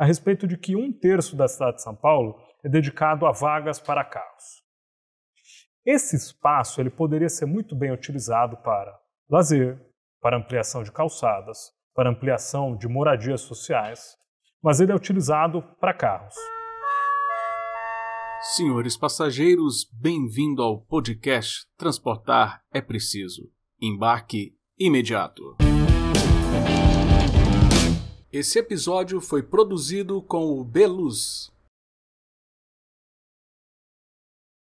a respeito de que um terço da cidade de São Paulo é dedicado a vagas para carros. Esse espaço ele poderia ser muito bem utilizado para lazer, para ampliação de calçadas, para ampliação de moradias sociais, mas ele é utilizado para carros. Senhores passageiros, bem-vindo ao podcast Transportar é Preciso. Embarque imediato. Esse episódio foi produzido com o Beluz.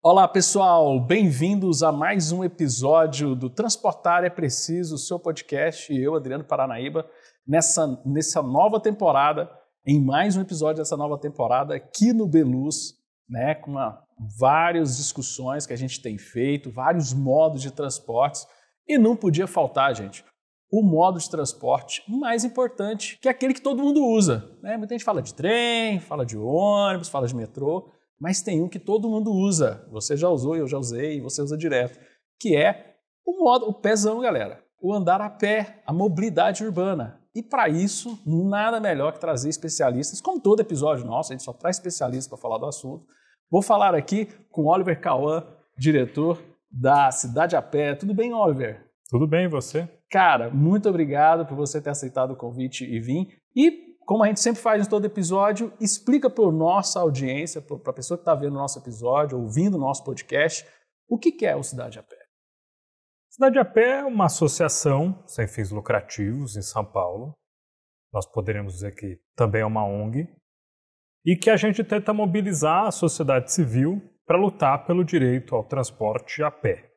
Olá pessoal, bem-vindos a mais um episódio do Transportar é Preciso, seu podcast, eu, Adriano Paranaíba, nessa, nessa nova temporada, em mais um episódio dessa nova temporada aqui no Beluz, né, com uma, várias discussões que a gente tem feito, vários modos de transportes, e não podia faltar, gente, o modo de transporte mais importante, que é aquele que todo mundo usa. Né? Muita gente fala de trem, fala de ônibus, fala de metrô, mas tem um que todo mundo usa. Você já usou, eu já usei, você usa direto, que é o modo, o pezão, galera. O andar a pé, a mobilidade urbana. E para isso, nada melhor que trazer especialistas, como todo episódio nosso, a gente só traz especialistas para falar do assunto. Vou falar aqui com Oliver Cauã, diretor da Cidade a Pé. Tudo bem, Oliver? Tudo bem, e você? Cara, muito obrigado por você ter aceitado o convite e vir. E, como a gente sempre faz em todo episódio, explica para nossa audiência, para a pessoa que está vendo o nosso episódio, ouvindo o nosso podcast, o que, que é o Cidade a Pé. Cidade a Pé é uma associação sem fins lucrativos em São Paulo. Nós poderíamos dizer que também é uma ONG. E que a gente tenta mobilizar a sociedade civil para lutar pelo direito ao transporte a pé.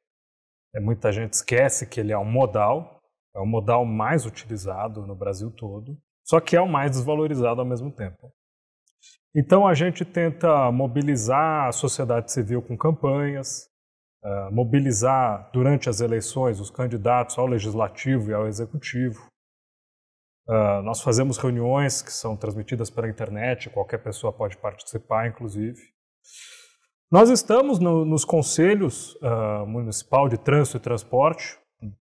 É, muita gente esquece que ele é um modal, é o modal mais utilizado no Brasil todo, só que é o mais desvalorizado ao mesmo tempo. Então a gente tenta mobilizar a sociedade civil com campanhas, uh, mobilizar durante as eleições os candidatos ao legislativo e ao executivo. Uh, nós fazemos reuniões que são transmitidas pela internet, qualquer pessoa pode participar, inclusive. Nós estamos no, nos conselhos uh, municipal de trânsito e transporte,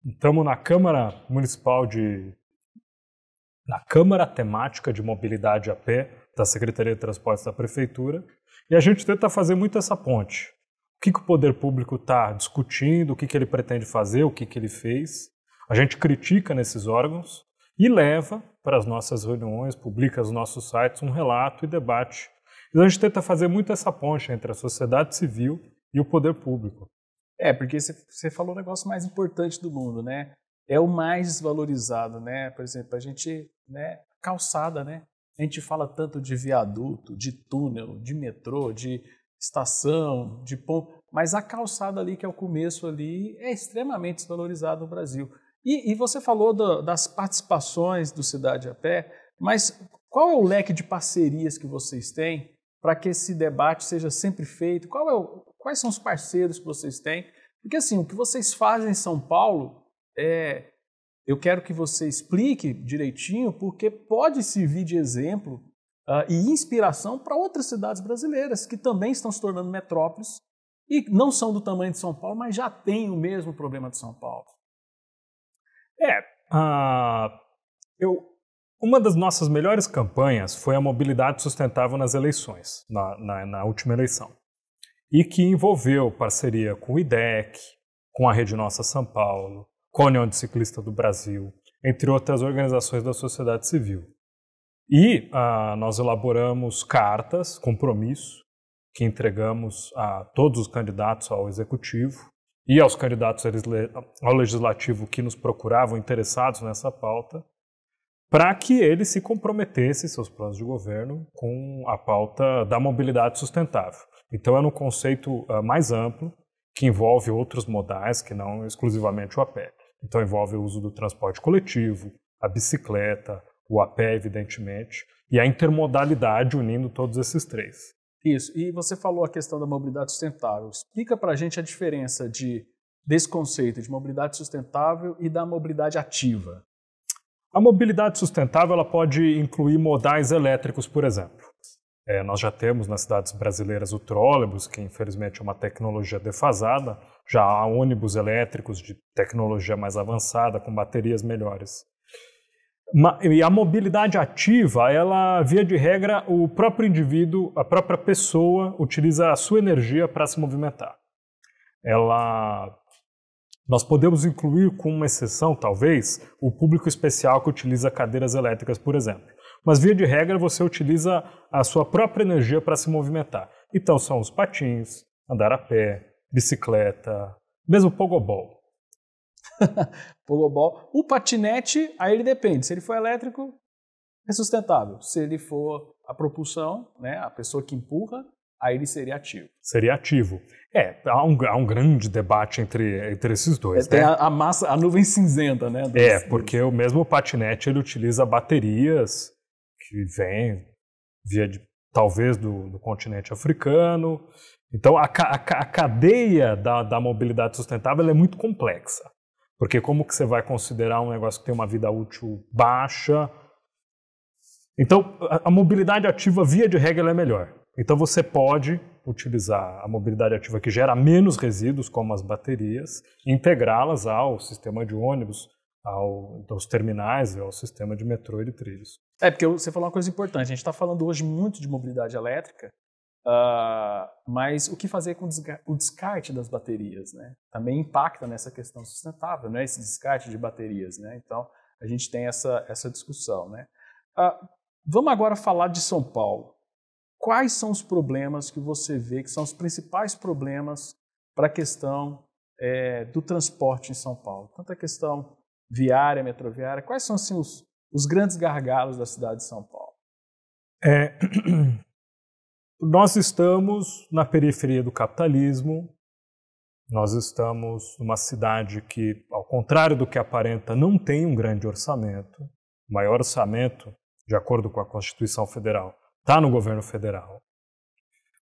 Estamos na Câmara Municipal de. na Câmara Temática de Mobilidade a Pé da Secretaria de Transportes da Prefeitura e a gente tenta fazer muito essa ponte. O que, que o poder público está discutindo, o que, que ele pretende fazer, o que, que ele fez. A gente critica nesses órgãos e leva para as nossas reuniões, publica nos nossos sites um relato e debate. E então, a gente tenta fazer muito essa ponte entre a sociedade civil e o poder público. É, porque você falou o negócio mais importante do mundo, né? É o mais desvalorizado, né? Por exemplo, a gente, né, calçada, né? A gente fala tanto de viaduto, de túnel, de metrô, de estação, de ponto, mas a calçada ali, que é o começo ali, é extremamente desvalorizada no Brasil. E, e você falou do, das participações do Cidade a Pé, mas qual é o leque de parcerias que vocês têm para que esse debate seja sempre feito? Qual é o, Quais são os parceiros que vocês têm? Porque assim, o que vocês fazem em São Paulo é eu quero que você explique direitinho, porque pode servir de exemplo uh, e inspiração para outras cidades brasileiras que também estão se tornando metrópoles e não são do tamanho de São Paulo, mas já têm o mesmo problema de São Paulo. É, uh, eu, uma das nossas melhores campanhas foi a mobilidade sustentável nas eleições, na, na, na última eleição e que envolveu parceria com o IDEC, com a Rede Nossa São Paulo, com a União de Ciclista do Brasil, entre outras organizações da sociedade civil. E ah, nós elaboramos cartas, compromisso, que entregamos a todos os candidatos ao executivo e aos candidatos ao legislativo que nos procuravam interessados nessa pauta, para que eles se comprometessem seus planos de governo com a pauta da mobilidade sustentável. Então, é um conceito uh, mais amplo, que envolve outros modais que não exclusivamente o a pé. Então, envolve o uso do transporte coletivo, a bicicleta, o a pé, evidentemente, e a intermodalidade unindo todos esses três. Isso. E você falou a questão da mobilidade sustentável. Explica para a gente a diferença de, desse conceito de mobilidade sustentável e da mobilidade ativa. A mobilidade sustentável ela pode incluir modais elétricos, por exemplo. É, nós já temos nas cidades brasileiras o trólebus, que infelizmente é uma tecnologia defasada, já há ônibus elétricos de tecnologia mais avançada, com baterias melhores. E a mobilidade ativa, ela, via de regra, o próprio indivíduo, a própria pessoa, utiliza a sua energia para se movimentar. Ela. Nós podemos incluir, com uma exceção, talvez, o público especial que utiliza cadeiras elétricas, por exemplo. Mas via de regra você utiliza a sua própria energia para se movimentar. Então são os patins, andar a pé, bicicleta, mesmo pogobol. pogobol. O patinete, aí ele depende. Se ele for elétrico, é sustentável. Se ele for a propulsão, né, a pessoa que empurra, aí ele seria ativo. Seria ativo. É, há um, há um grande debate entre, entre esses dois. É, né? Tem a, a, massa, a nuvem cinzenta, né? É, dos, é, porque dos... o mesmo patinete ele utiliza baterias que vem via de, talvez do, do, continente africano. Então, a, a, a cadeia da, da, mobilidade sustentável é muito complexa, porque como que você vai considerar um negócio que tem uma vida útil baixa? Então, a, a mobilidade ativa, via de regra, é melhor. Então, você pode utilizar a mobilidade ativa que gera menos resíduos, como as baterias, integrá-las ao sistema de ônibus, ao, então, aos terminais, ao sistema de metrô e de trilhos. É, porque você falou uma coisa importante. A gente está falando hoje muito de mobilidade elétrica, uh, mas o que fazer com o descarte das baterias, né? Também impacta nessa questão sustentável, né? Esse descarte de baterias, né? Então, a gente tem essa, essa discussão, né? Uh, vamos agora falar de São Paulo. Quais são os problemas que você vê que são os principais problemas para a questão é, do transporte em São Paulo? Tanto a questão viária, metroviária? Quais são assim, os, os grandes gargalos da cidade de São Paulo? É, nós estamos na periferia do capitalismo, nós estamos numa cidade que, ao contrário do que aparenta, não tem um grande orçamento. O maior orçamento, de acordo com a Constituição Federal, está no governo federal.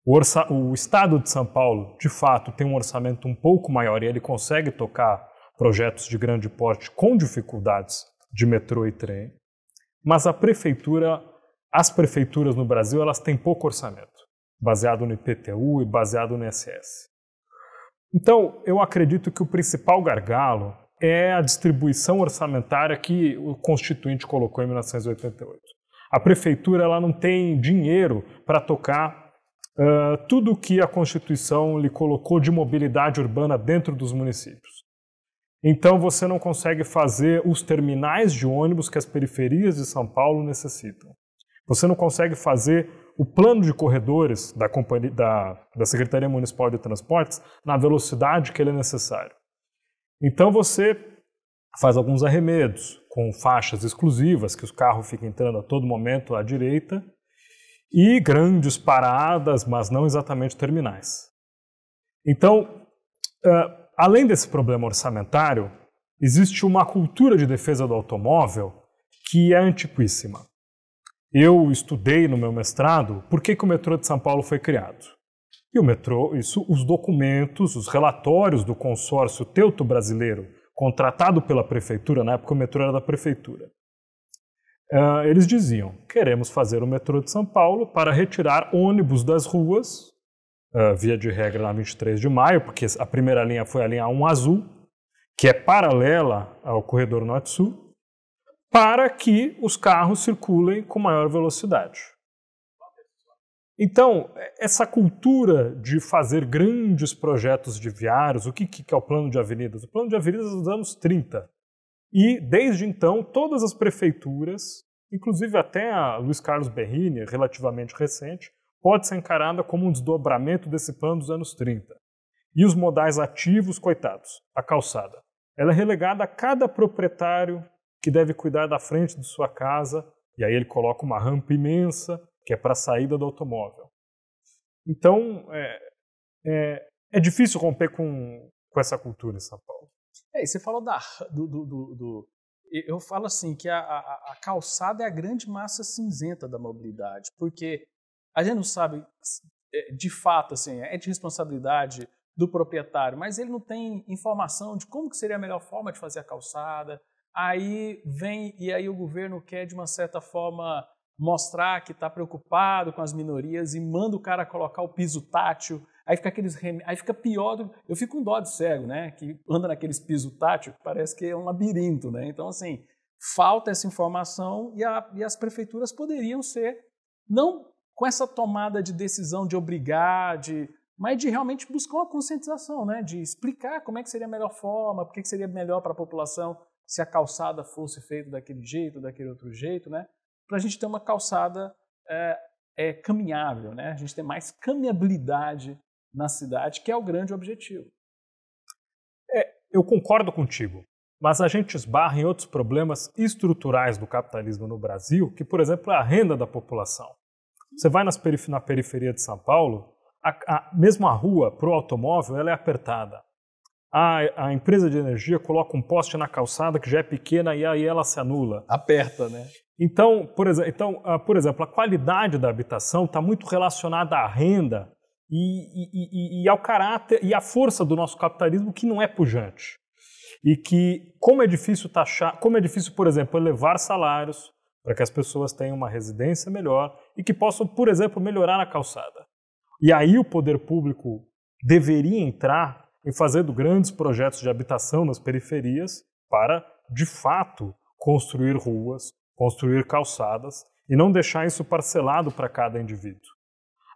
O, orça... o Estado de São Paulo, de fato, tem um orçamento um pouco maior e ele consegue tocar projetos de grande porte com dificuldades de metrô e trem, mas a prefeitura, as prefeituras no Brasil, elas têm pouco orçamento, baseado no IPTU e baseado no ISS. Então, eu acredito que o principal gargalo é a distribuição orçamentária que o constituinte colocou em 1988. A prefeitura ela não tem dinheiro para tocar uh, tudo o que a Constituição lhe colocou de mobilidade urbana dentro dos municípios. Então você não consegue fazer os terminais de ônibus que as periferias de São Paulo necessitam. Você não consegue fazer o plano de corredores da, da, da Secretaria Municipal de Transportes na velocidade que ele é necessário. Então você faz alguns arremedos com faixas exclusivas que os carros ficam entrando a todo momento à direita e grandes paradas, mas não exatamente terminais. Então, uh, Além desse problema orçamentário, existe uma cultura de defesa do automóvel que é antiquíssima. Eu estudei no meu mestrado por que, que o metrô de São Paulo foi criado. E o metrô, isso, os documentos, os relatórios do consórcio teuto brasileiro, contratado pela prefeitura, na época o metrô era da prefeitura. Uh, eles diziam: queremos fazer o metrô de São Paulo para retirar ônibus das ruas uh, via de regra, na 23 de maio, porque a primeira linha foi a linha 1 azul, que é paralela ao corredor norte-sul, para que os carros circulem com maior velocidade. Então, essa cultura de fazer grandes projetos de viários, o que, que é o plano de avenidas? O plano de avenidas é dos anos 30. E, desde então, todas as prefeituras, inclusive até a Luiz Carlos Berrini, relativamente recente, pode ser encarada como um desdobramento desse plano dos anos 30. E os modais ativos, coitados, a calçada. Ela é relegada a cada proprietário que deve cuidar da frente de sua casa, e aí ele coloca uma rampa imensa que é para a saída do automóvel. Então, é, é, é difícil romper com, com essa cultura em São Paulo. É, e você falou da, do, do, do, do eu falo assim que a, a, a, calçada é a grande massa cinzenta da mobilidade, porque a gente não sabe é, de fato, assim, é de responsabilidade do proprietário, mas ele não tem informação de como que seria a melhor forma de fazer a calçada. Aí vem e aí o governo quer de uma certa forma mostrar que está preocupado com as minorias e manda o cara colocar o piso tátil. Aí fica aqueles rem... aí fica pior do... eu fico com dó de cego, né, que anda naqueles piso tátil, parece que é um labirinto, né? Então assim, falta essa informação e, a... e as prefeituras poderiam ser não com essa tomada de decisão de obrigar, de, mas de realmente buscar uma conscientização, né? de explicar como é que seria a melhor forma, por que seria melhor para a população se a calçada fosse feita daquele jeito, daquele outro jeito, né? para a gente ter uma calçada é, é, caminhável, né? a gente ter mais caminhabilidade na cidade, que é o grande objetivo. É, eu concordo contigo, mas a gente esbarra em outros problemas estruturais do capitalismo no Brasil, que, por exemplo, é a renda da população. Você vai na periferia de São Paulo, a, a, mesmo a rua para o automóvel ela é apertada. A, a, empresa de energia coloca um poste na calçada que já é pequena e aí ela se anula. Aperta, né? Então, por, ex então, uh, por exemplo, a qualidade da habitação está muito relacionada à renda e, e, e, e, ao caráter e à força do nosso capitalismo que não é pujante. E que, como é difícil taxar, como é difícil, por exemplo, elevar salários, para que as pessoas tenham uma residência melhor e que possam, por exemplo, melhorar a calçada. E aí o poder público deveria entrar em fazendo grandes projetos de habitação nas periferias para, de fato, construir ruas, construir calçadas e não deixar isso parcelado para cada indivíduo.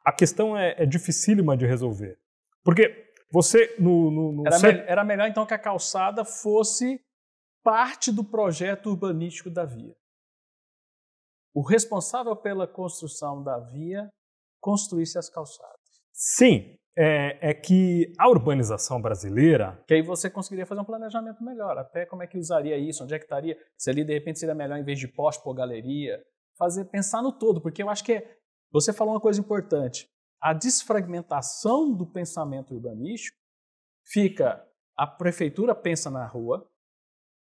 A questão é, é dificílima de resolver, porque você no, no, no era, me, era melhor então que a calçada fosse parte do projeto urbanístico da via o responsável pela construção da via construísse as calçadas. Sim, é, é, que a urbanização brasileira. Que aí você conseguiria fazer um planejamento melhor, até como é que usaria isso, onde é que estaria, se ali de repente seria melhor em vez de poste por galeria, fazer pensar no todo, porque eu acho que é, você falou uma coisa importante. A desfragmentação do pensamento urbanístico fica a prefeitura pensa na rua,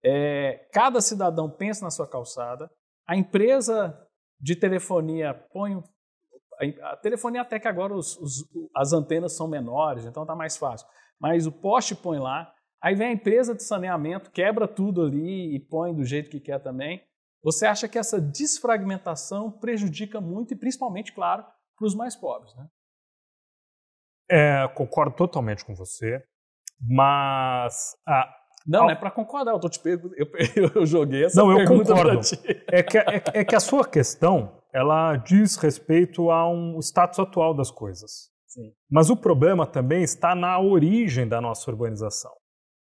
é, cada cidadão pensa na sua calçada, a empresa de telefonia põe. A telefonia até que agora os, os, as antenas são menores, então está mais fácil. Mas o poste põe lá, aí vem a empresa de saneamento, quebra tudo ali e põe do jeito que quer também. Você acha que essa desfragmentação prejudica muito e principalmente, claro, para os mais pobres, né? É, concordo totalmente com você, mas a, não, não é para concordar, eu, tô te perguntando, eu, eu joguei essa não, pergunta Não, eu concordo. É que, é, é que a sua questão, ela diz respeito a um status atual das coisas. Sim. Mas o problema também está na origem da nossa urbanização.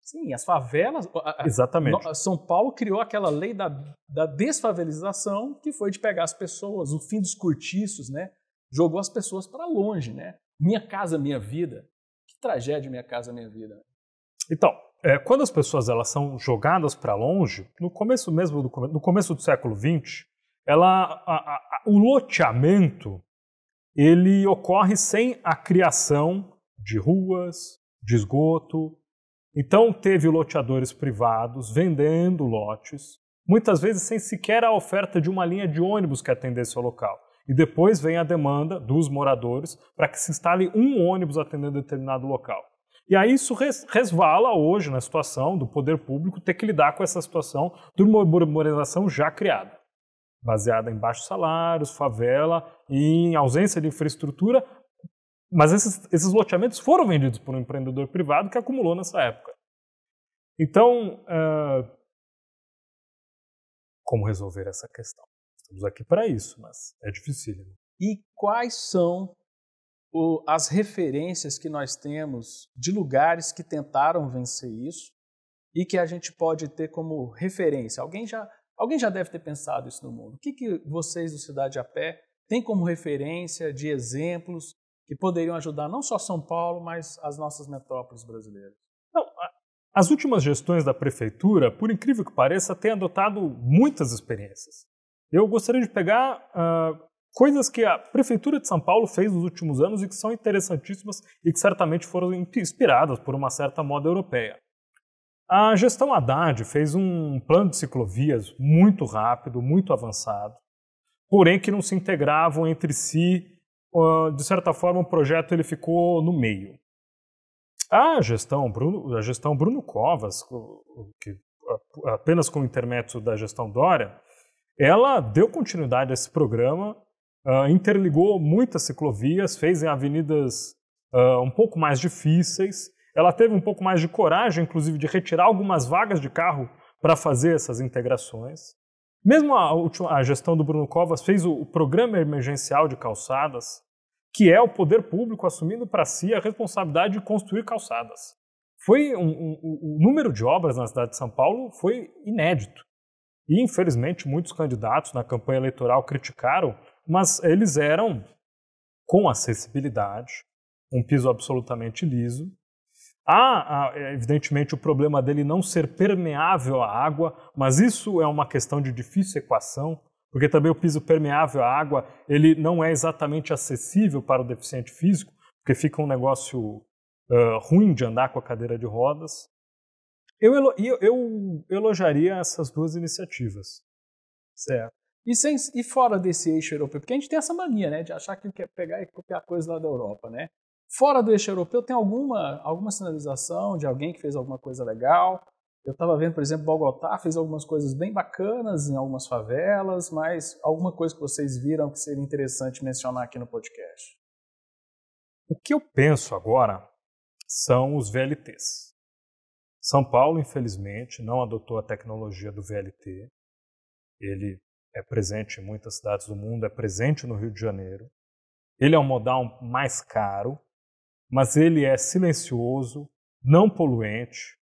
Sim, as favelas. Exatamente. São Paulo criou aquela lei da, da desfavelização, que foi de pegar as pessoas, o fim dos cortiços, né? Jogou as pessoas para longe, né? Minha casa, minha vida. Que tragédia, minha casa, minha vida. Então, é, quando as pessoas elas são jogadas para longe, no começo mesmo do no começo do século XX, ela, a, a, o loteamento ele ocorre sem a criação de ruas, de esgoto. Então teve loteadores privados vendendo lotes, muitas vezes sem sequer a oferta de uma linha de ônibus que atendesse ao local. E depois vem a demanda dos moradores para que se instale um ônibus atendendo determinado local. E aí isso resvala hoje na situação do poder público ter que lidar com essa situação de uma urbanização já criada, baseada em baixos salários, favela e em ausência de infraestrutura. Mas esses, esses loteamentos foram vendidos por um empreendedor privado que acumulou nessa época. Então, uh, como resolver essa questão? Estamos aqui para isso, mas é dificílimo. E quais são o, as referências que nós temos de lugares que tentaram vencer isso e que a gente pode ter como referência. Alguém já, alguém já deve ter pensado isso no mundo. O que, que vocês do Cidade a Pé têm como referência de exemplos que poderiam ajudar não só São Paulo, mas as nossas metrópoles brasileiras? Não, as últimas gestões da prefeitura, por incrível que pareça, têm adotado muitas experiências. Eu gostaria de pegar uh, coisas que a Prefeitura de São Paulo fez nos últimos anos e que são interessantíssimas e que certamente foram inspiradas por uma certa moda europeia. A gestão Haddad fez um plano de ciclovias muito rápido, muito avançado, porém que não se integravam entre si. De certa forma, o projeto ele ficou no meio. A gestão Bruno, a gestão Bruno Covas, que, apenas com o intermédio da gestão Dória, ela deu continuidade a esse programa uh, interligou muitas ciclovias, fez em avenidas uh, um pouco mais difíceis. Ela teve um pouco mais de coragem, inclusive, de retirar algumas vagas de carro para fazer essas integrações. Mesmo a, última, a gestão do Bruno Covas fez o, o Programa Emergencial de Calçadas, que é o poder público assumindo para si a responsabilidade de construir calçadas. Foi um, um, um, o número de obras na cidade de São Paulo foi inédito. E infelizmente muitos candidatos na campanha eleitoral criticaram mas eles eram com acessibilidade, um piso absolutamente liso. Há, evidentemente, o problema dele não ser permeável à água, mas isso é uma questão de difícil equação, porque também o piso permeável à água ele não é exatamente acessível para o deficiente físico, porque fica um negócio uh, ruim de andar com a cadeira de rodas. Eu, eu, eu elogiaria essas duas iniciativas. Certo. E, sem, e fora desse eixo europeu, porque a gente tem essa mania, né, de achar que quer pegar e copiar coisa lá da Europa, né? Fora do eixo europeu, tem alguma, alguma sinalização de alguém que fez alguma coisa legal? Eu estava vendo, por exemplo, Bogotá fez algumas coisas bem bacanas em algumas favelas, mas alguma coisa que vocês viram que seria interessante mencionar aqui no podcast? O que eu penso agora são os VLTs. São Paulo, infelizmente, não adotou a tecnologia do VLT. Ele é presente em muitas cidades do mundo, é presente no Rio de Janeiro. Ele é um modal mais caro, mas ele é silencioso, não poluente,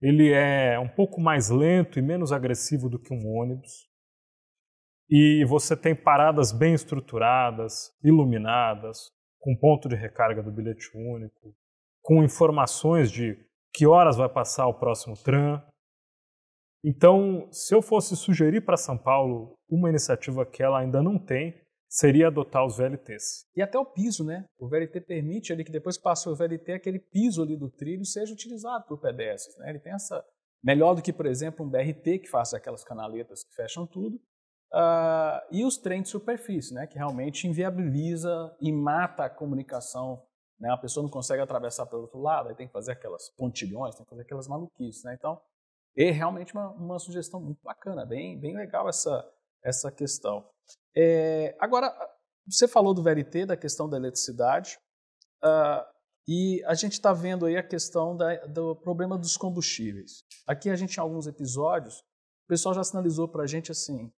ele é um pouco mais lento e menos agressivo do que um ônibus. E você tem paradas bem estruturadas, iluminadas, com ponto de recarga do bilhete único, com informações de que horas vai passar o próximo tram, então, se eu fosse sugerir para São Paulo uma iniciativa que ela ainda não tem, seria adotar os VLTs. E até o piso, né? O VLT permite ali que depois passou o VLT, aquele piso ali do trilho seja utilizado por pedestres, né? Ele tem essa... Melhor do que, por exemplo, um BRT que faça aquelas canaletas que fecham tudo, Uh, e os trens de superfície, né, que realmente inviabiliza e mata a comunicação. Né, a pessoa não consegue atravessar pelo outro lado, aí tem que fazer aquelas pontilhões, tem que fazer aquelas maluquices. Né? Então, é realmente uma, uma sugestão muito bacana, bem, bem legal essa, essa questão. É, agora, você falou do VLT, da questão da eletricidade, uh, e a gente está vendo aí a questão da, do problema dos combustíveis. Aqui a gente, em alguns episódios, o pessoal já sinalizou para a gente assim,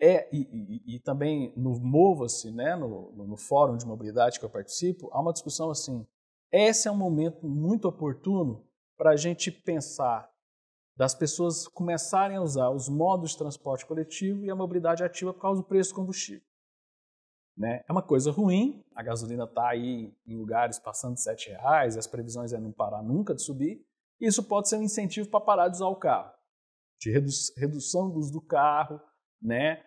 é, e, e, e também no Mova-se, né, no, no, no fórum de mobilidade que eu participo, há uma discussão assim, esse é um momento muito oportuno para a gente pensar das pessoas começarem a usar os modos de transporte coletivo e a mobilidade ativa por causa do preço do combustível. Né? É uma coisa ruim, a gasolina está aí em lugares passando de 7 reais, as previsões é não parar nunca de subir. Isso pode ser um incentivo para parar de usar o carro, de redução do uso do carro. Né?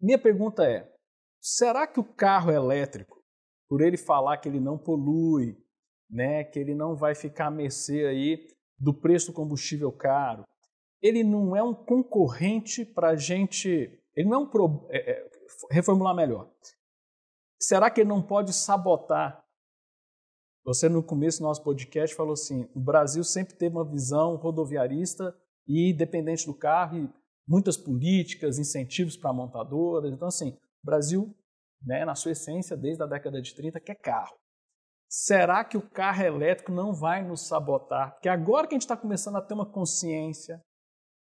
Minha pergunta é: será que o carro elétrico, por ele falar que ele não polui, né, que ele não vai ficar à mercê aí do preço do combustível caro, ele não é um concorrente para a gente. Ele não é um. Pro, é, é, reformular melhor. Será que ele não pode sabotar? Você, no começo do nosso podcast, falou assim: o Brasil sempre teve uma visão rodoviarista e dependente do carro, e muitas políticas, incentivos para montadoras. Então, assim, o Brasil, né, na sua essência, desde a década de 30, quer carro. Será que o carro elétrico não vai nos sabotar? Porque agora que a gente está começando a ter uma consciência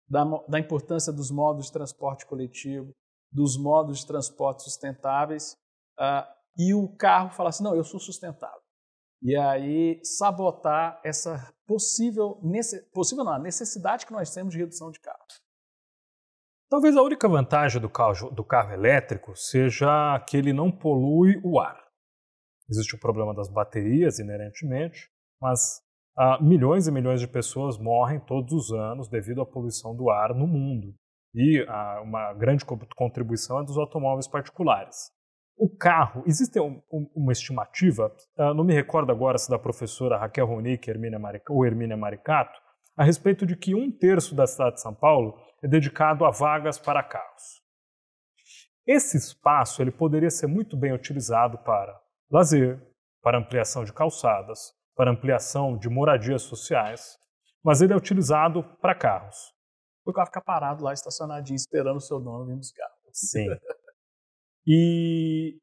da, da importância dos modos de transporte coletivo, dos modos de transporte sustentáveis, uh, e o carro fala assim: não, eu sou sustentável. E aí sabotar essa possível, possível não, necessidade que nós temos de redução de carros. Talvez a única vantagem do carro, do carro elétrico seja que ele não polui o ar. Existe o problema das baterias, inerentemente, mas ah, milhões e milhões de pessoas morrem todos os anos devido à poluição do ar no mundo. E ah, uma grande contribuição é dos automóveis particulares. O carro, existe um, um, uma estimativa, ah, não me recordo agora se da professora Raquel Ronick ou Hermínia Maricato, a respeito de que um terço da cidade de São Paulo é dedicado a vagas para carros. Esse espaço ele poderia ser muito bem utilizado para lazer, para ampliação de calçadas, para ampliação de moradias sociais, mas ele é utilizado para carros. O carro fica parado lá, estacionadinho, esperando o seu dono vir buscar. Sim. e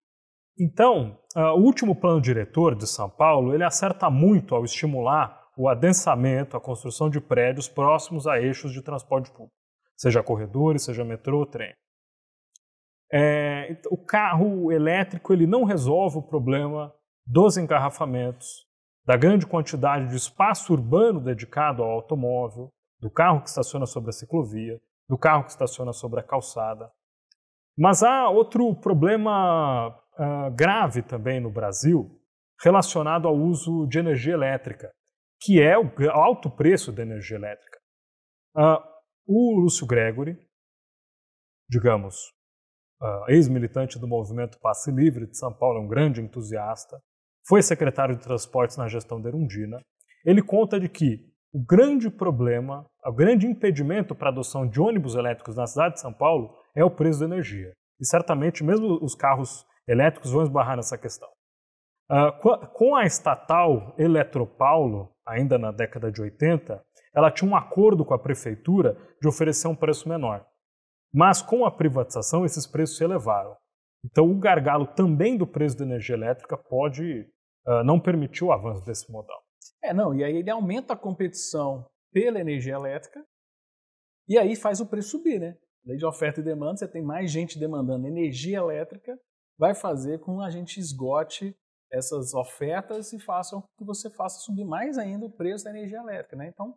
então, uh, o último plano diretor de São Paulo, ele acerta muito ao estimular o adensamento, a construção de prédios próximos a eixos de transporte público, seja corredores, seja metrô, trem. É, então, o carro elétrico ele não resolve o problema dos engarrafamentos, da grande quantidade de espaço urbano dedicado ao automóvel, do carro que estaciona sobre a ciclovia, do carro que estaciona sobre a calçada. Mas há outro problema uh, grave também no Brasil relacionado ao uso de energia elétrica, que é o alto preço da energia elétrica. Uh, o Lúcio Gregory, digamos, uh, ex-militante do movimento Passe Livre de São Paulo, é um grande entusiasta, foi secretário de Transportes na gestão de Erundina. Ele conta de que o grande problema, o grande impedimento para a adoção de ônibus elétricos na cidade de São Paulo é o preço da energia. E certamente mesmo os carros elétricos vão esbarrar nessa questão. Uh, com a estatal Eletropaulo, ainda na década de 80, ela tinha um acordo com a prefeitura de oferecer um preço menor. Mas com a privatização, esses preços se elevaram. Então, o gargalo também do preço da energia elétrica pode uh, não permitir o avanço desse modal. É, não, e aí ele aumenta a competição pela energia elétrica e aí faz o preço subir, né? Lei de oferta e demanda, você tem mais gente demandando energia elétrica, vai fazer com que a gente esgote essas ofertas e façam que você faça subir mais ainda o preço da energia elétrica, né? Então,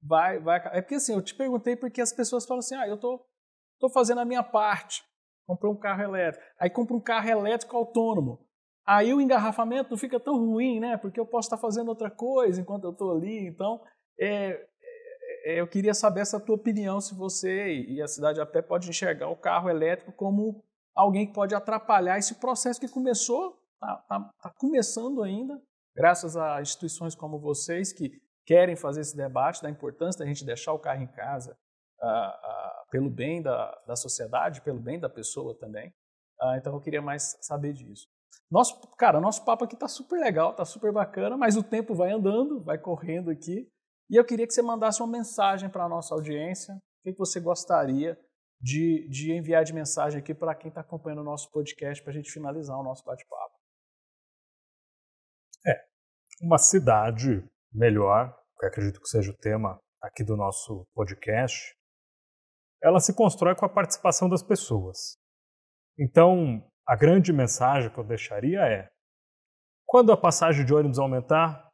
vai, vai. É porque assim, eu te perguntei porque as pessoas falam assim, ah, eu tô Estou fazendo a minha parte. comprei um carro elétrico. Aí compro um carro elétrico autônomo. Aí o engarrafamento não fica tão ruim, né? Porque eu posso estar fazendo outra coisa enquanto eu estou ali. Então, é, é, é, eu queria saber essa tua opinião, se você e a cidade a pé pode enxergar o carro elétrico como alguém que pode atrapalhar esse processo que começou, está tá, tá começando ainda, graças a instituições como vocês que querem fazer esse debate da importância da gente deixar o carro em casa, pelo bem da, da sociedade, pelo bem da pessoa também. Ah, então eu queria mais saber disso. Nosso, cara, nosso papo aqui tá super legal, tá super bacana, mas o tempo vai andando, vai correndo aqui. E eu queria que você mandasse uma mensagem para a nossa audiência. O que, que você gostaria de, de enviar de mensagem aqui para quem está acompanhando o nosso podcast para a gente finalizar o nosso bate-papo? É, uma cidade melhor, que acredito que seja o tema aqui do nosso podcast, ela se constrói com a participação das pessoas. Então, a grande mensagem que eu deixaria é: quando a passagem de ônibus aumentar,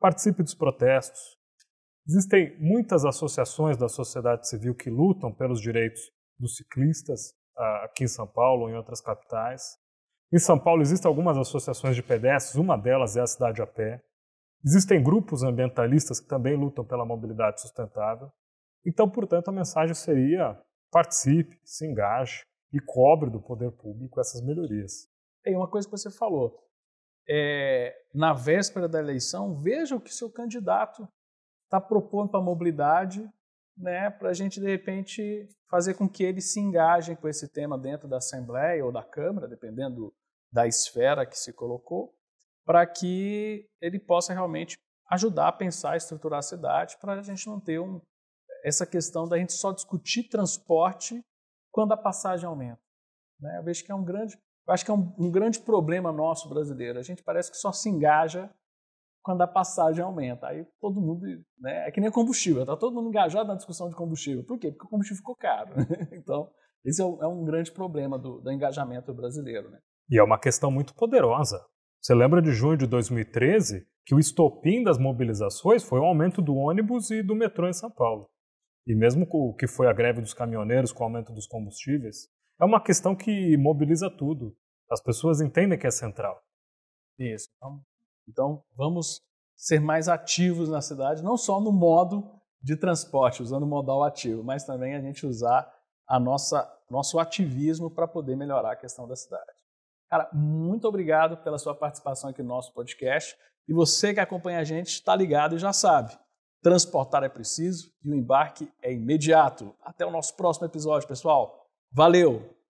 participe dos protestos. Existem muitas associações da sociedade civil que lutam pelos direitos dos ciclistas ah, aqui em São Paulo ou em outras capitais. Em São Paulo existem algumas associações de pedestres, uma delas é a Cidade a Pé. Existem grupos ambientalistas que também lutam pela mobilidade sustentável. Então, portanto, a mensagem seria: participe, se engaje e cobre do poder público essas melhorias. Tem uma coisa que você falou. É, na véspera da eleição, veja o que seu candidato está propondo para a mobilidade, né, para a gente, de repente, fazer com que ele se engaje com esse tema dentro da Assembleia ou da Câmara, dependendo da esfera que se colocou, para que ele possa realmente ajudar a pensar, e estruturar a cidade, para a gente não ter um essa questão da gente só discutir transporte quando a passagem aumenta. Né? Eu vejo que é um grande, acho que é um, um, grande problema nosso brasileiro. A gente parece que só se engaja quando a passagem aumenta. Aí todo mundo, né? É que nem combustível, tá todo mundo engajado na discussão de combustível. Por quê? Porque o combustível ficou caro. Né? Então, esse é, é, um grande problema do, do engajamento brasileiro, né? E é uma questão muito poderosa. Você lembra de junho de 2013 que o estopim das mobilizações foi o aumento do ônibus e do metrô em São Paulo e mesmo com o que foi a greve dos caminhoneiros com o aumento dos combustíveis, é uma questão que mobiliza tudo. As pessoas entendem que é central. Isso. Então, então vamos ser mais ativos na cidade, não só no modo de transporte, usando o modal ativo, mas também a gente usar a nossa nosso ativismo para poder melhorar a questão da cidade. Cara, muito obrigado pela sua participação aqui no nosso podcast. E você que acompanha a gente está ligado e já sabe. Transportar é preciso e o embarque é imediato. Até o nosso próximo episódio, pessoal. Valeu!